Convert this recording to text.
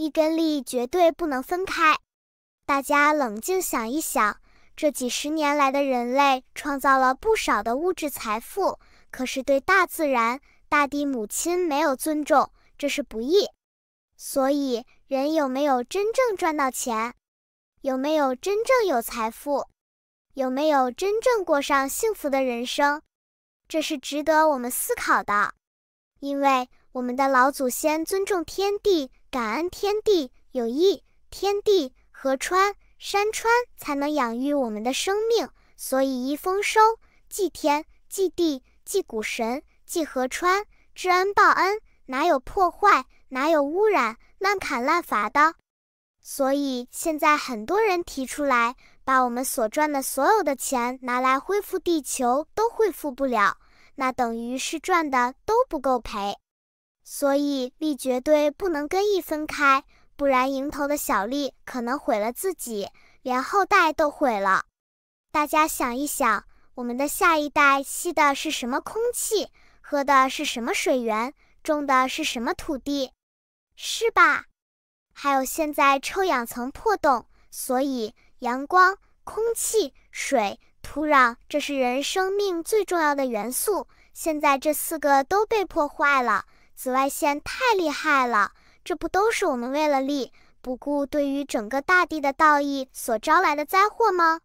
一根利绝对不能分开。大家冷静想一想，这几十年来的人类创造了不少的物质财富，可是对大自然、大地母亲没有尊重，这是不义。所以，人有没有真正赚到钱？有没有真正有财富？有没有真正过上幸福的人生？这是值得我们思考的。因为我们的老祖先尊重天地，感恩天地，有益天地河川山川，才能养育我们的生命。所以，一丰收，祭天、祭地、祭谷神、祭河川，知恩报恩，哪有破坏，哪有污染，滥砍滥伐的。所以，现在很多人提出来，把我们所赚的所有的钱拿来恢复地球，都恢复不了。那等于是赚的都不够赔，所以利绝对不能跟义分开，不然蝇头的小利可能毁了自己，连后代都毁了。大家想一想，我们的下一代吸的是什么空气，喝的是什么水源，种的是什么土地，是吧？还有现在臭氧层破洞，所以阳光、空气、水。土壤，这是人生命最重要的元素。现在这四个都被破坏了，紫外线太厉害了。这不都是我们为了利，不顾对于整个大地的道义所招来的灾祸吗？